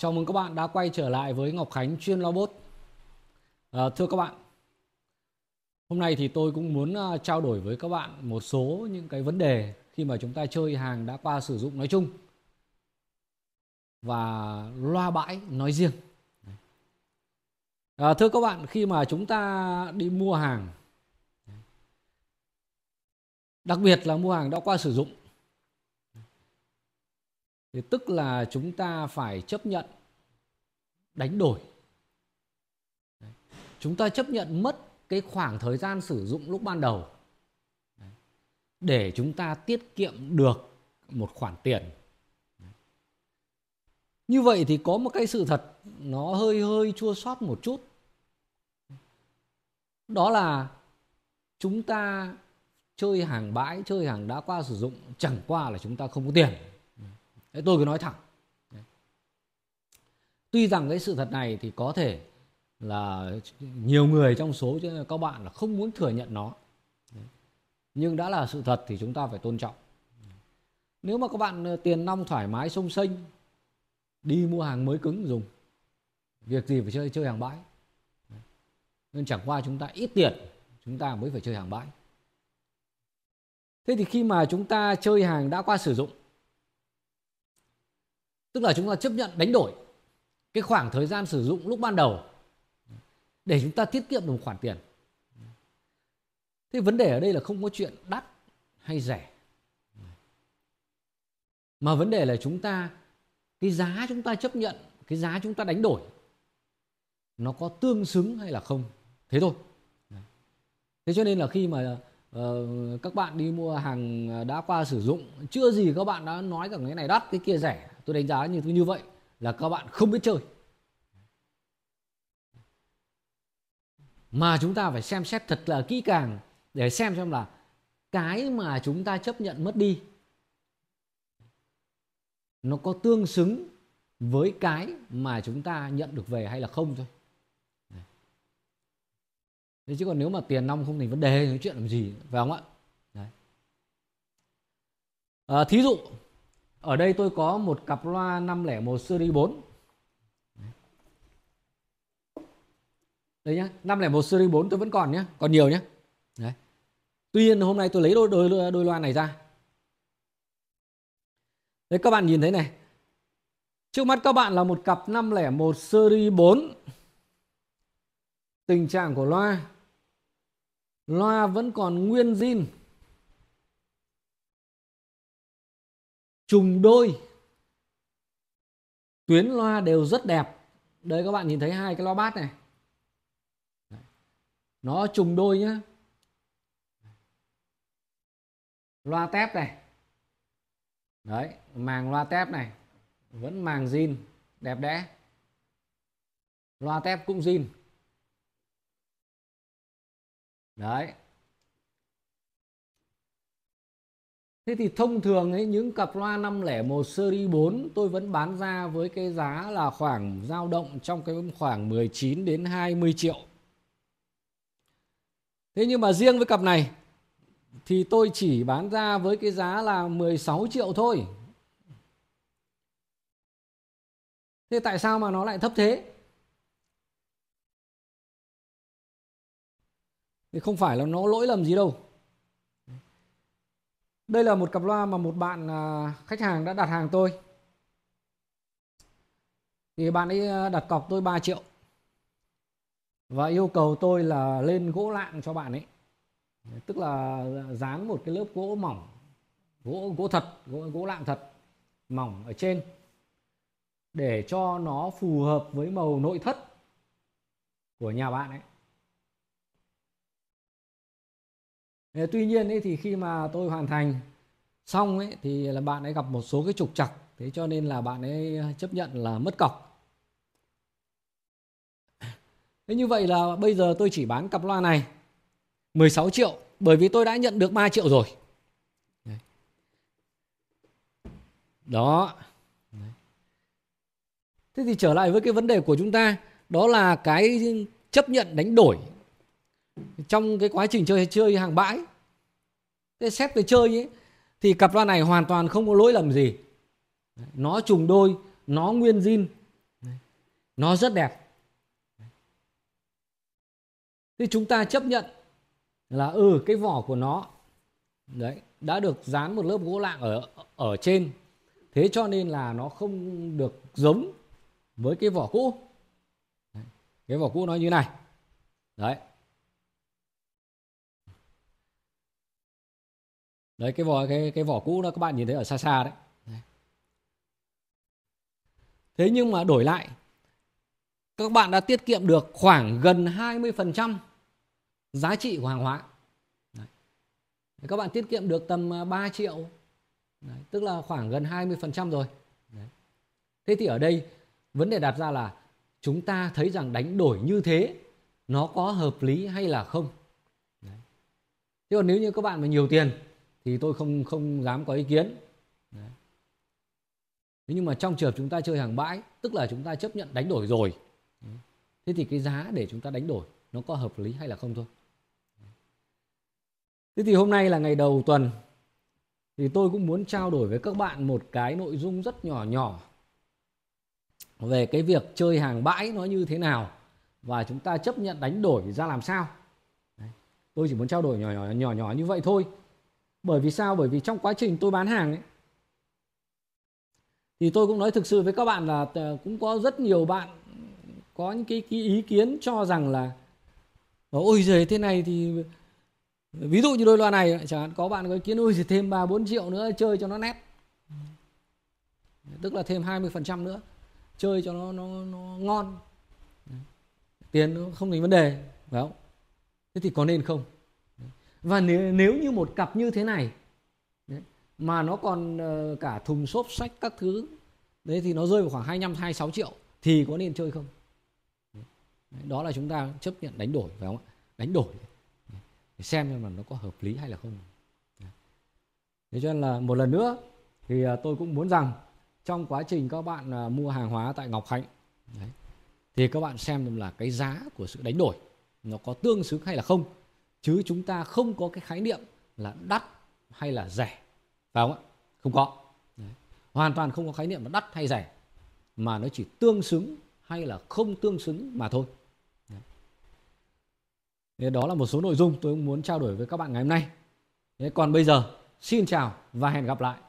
Chào mừng các bạn đã quay trở lại với Ngọc Khánh chuyên robot. À, ờ, thưa các bạn, hôm nay thì tôi cũng muốn ờ, trao đổi với các bạn một số những cái vấn đề khi mà chúng ta chơi hàng đã qua sử dụng nói chung và loa bãi nói riêng. À, thưa các bạn, khi mà chúng ta đi mua hàng, đặc biệt là mua hàng đã qua sử dụng thì tức là chúng ta phải chấp nhận đánh đổi chúng ta chấp nhận mất cái khoảng thời gian sử dụng lúc ban đầu để chúng ta tiết kiệm được một khoản tiền như vậy thì có một cái sự thật nó hơi hơi chua xót một chút đó là chúng ta chơi hàng bãi chơi hàng đã qua sử dụng chẳng qua là chúng ta không có tiền Đấy, tôi cứ nói thẳng Đấy. tuy rằng cái sự thật này thì có thể là nhiều người trong số các bạn là không muốn thừa nhận nó Đấy. nhưng đã là sự thật thì chúng ta phải tôn trọng nếu mà các bạn ờ, tiền nong thoải mái sông xênh đi mua hàng mới cứng dùng việc gì phải chơi chơi hàng bãi Đấy. nên chẳng qua chúng ta ít tiền chúng ta mới phải chơi hàng bãi thế thì khi mà chúng ta chơi hàng đã qua sử dụng tức là chúng ta chấp nhận đánh đổi cái khoảng thời gian sử dụng lúc ban đầu để chúng ta tiết kiệm được một khoản tiền thế vấn đề ở đây là không có chuyện đắt hay rẻ mà vấn đề là chúng ta cái giá chúng ta chấp nhận cái giá chúng ta đánh đổi nó có tương xứng hay là không thế thôi thế cho nên là khi mà uh, các bạn đi mua hàng đã qua sử dụng chưa gì các bạn đã nói rằng cái này đắt cái kia rẻ tôi đánh giá như như vậy là các bạn không biết chơi mà chúng ta phải xem xét thật là kỹ càng để xem xem là cái mà chúng ta chấp nhận mất đi nó có tương xứng với cái mà chúng ta nhận được về hay là không thôi Thế chứ còn nếu mà tiền nong không thành vấn đề thì chuyện làm gì phải không ạ? Đấy. À, thí dụ ở đây tôi có một cặp loa 501 series 4 đây nhá, 501 series 4 tôi vẫn còn nhá, còn nhiều nhá. Đấy. Tuy nhiên hôm nay tôi lấy đôi đôi đôi loa này ra. Đấy các bạn nhìn thấy này. Trước mắt các bạn là một cặp 501 series 4. Tình trạng của loa loa vẫn còn nguyên zin trùng đôi tuyến loa đều rất đẹp đây các bạn nhìn thấy hai cái loa bát này nó trùng đôi nhá loa tép này đấy màng loa tép này vẫn màng zin đẹp đẽ loa tép cũng zin đấy Thế thì thông thường ấy, những cặp loa 501 series 4 tôi vẫn bán ra với cái giá là khoảng dao động trong cái khoảng 19 đến 20 triệu. Thế nhưng mà riêng với cặp này thì tôi chỉ bán ra với cái giá là 16 triệu thôi. Thế tại sao mà nó lại thấp thế? Thì không phải là nó lỗi lầm gì đâu đây là một cặp loa mà một bạn à, khách hàng đã đặt hàng tôi. Thì bạn ấy à, đặt cọc tôi 3 triệu. Và yêu cầu tôi là lên gỗ lạng cho bạn ấy. Tức là à, dán một cái lớp gỗ mỏng, gỗ gỗ thật, gỗ gỗ lạng thật mỏng ở trên để cho nó phù hợp với màu nội thất của nhà bạn ấy. tuy nhiên ấy thì khi mà tôi hoàn thành xong ấy thì là bạn ấy gặp một số cái trục trặc thế cho nên là bạn ấy chấp nhận là mất cọc thế như vậy là bây giờ tôi chỉ bán cặp loa này 16 triệu bởi vì tôi đã nhận được 3 triệu rồi đó thế thì trở lại với cái vấn đề của chúng ta đó là cái chấp nhận đánh đổi trong cái quá trình chơi chơi hàng bãi thế xét về chơi ấy, thì cặp loa này hoàn toàn không có lỗi lầm gì nó trùng đôi nó nguyên zin nó rất đẹp thì chúng ta chấp nhận là ừ cái vỏ của nó đấy đã được dán một lớp gỗ lạng ở ở trên thế cho nên là nó không được giống với cái vỏ cũ cái vỏ cũ nó như này đấy đấy cái vỏ cái cái vỏ cũ đó các bạn nhìn thấy ở xa xa đấy, thế nhưng mà đổi lại các bạn đã tiết kiệm được khoảng gần 20% giá trị của hàng hóa đấy. các bạn tiết kiệm được tầm 3 à, triệu đấy. tức là khoảng gần 20% rồi đấy. thế thì ở đây vấn đề đặt ra là chúng ta thấy rằng đánh đổi như thế nó có hợp lý hay là không Đấy. thế còn nếu như các bạn mà nhiều tiền thì tôi không không dám có ý kiến Đấy. thế nhưng mà trong trường hợp chúng ta chơi hàng bãi tức là chúng ta chấp nhận đánh đổi rồi thế thì cái giá để chúng ta đánh đổi nó có hợp lý hay là không thôi thế thì hôm nay là ngày đầu tuần thì tôi cũng muốn trao đổi với các bạn một cái nội dung rất nhỏ nhỏ về cái việc chơi hàng bãi nó như thế nào và chúng ta chấp nhận đánh đổi ra làm sao tôi chỉ muốn trao đổi nhỏ nhỏ nhỏ nhỏ như vậy thôi bởi vì sao bởi vì trong quá trình tôi bán hàng ấy thì tôi cũng nói thực sự với các bạn là ờ, cũng có rất nhiều bạn có những cái, cái ý kiến cho rằng là ờ, ôi giời thế này thì ví dụ như đôi loa này chẳng hạn có bạn có ý kiến ôi thì thêm ba bốn triệu nữa chơi cho nó nét tức là thêm 20% nữa chơi cho nó nó, nó ngon tiền nó không thành vấn đề phải không thế thì có nên không và nếu, nếu như một cặp như thế này đấy, mà nó còn uh, cả thùng xốp sách các thứ đấy thì nó rơi vào khoảng 25 26 triệu thì có nên chơi không đấy, đó là chúng ta chấp nhận đánh đổi phải không ạ đánh đổi để xem xem là nó có hợp lý hay là không thế cho nên là một lần nữa thì ờ, tôi cũng muốn rằng trong quá trình các bạn ờ, mua hàng hóa tại Ngọc Khánh đấy, thì các bạn xem là cái giá của sự đánh đổi nó có tương xứng hay là không chứ chúng ta không có cái khái niệm là đắt hay là rẻ phải không ạ không có Đấy. hoàn toàn không có khái niệm là đắt hay rẻ mà nó chỉ tương xứng hay là không tương xứng mà thôi Đấy. đó là một số nội dung tôi muốn trao đổi với các bạn ngày hôm nay Thế còn bây giờ xin chào và hẹn gặp lại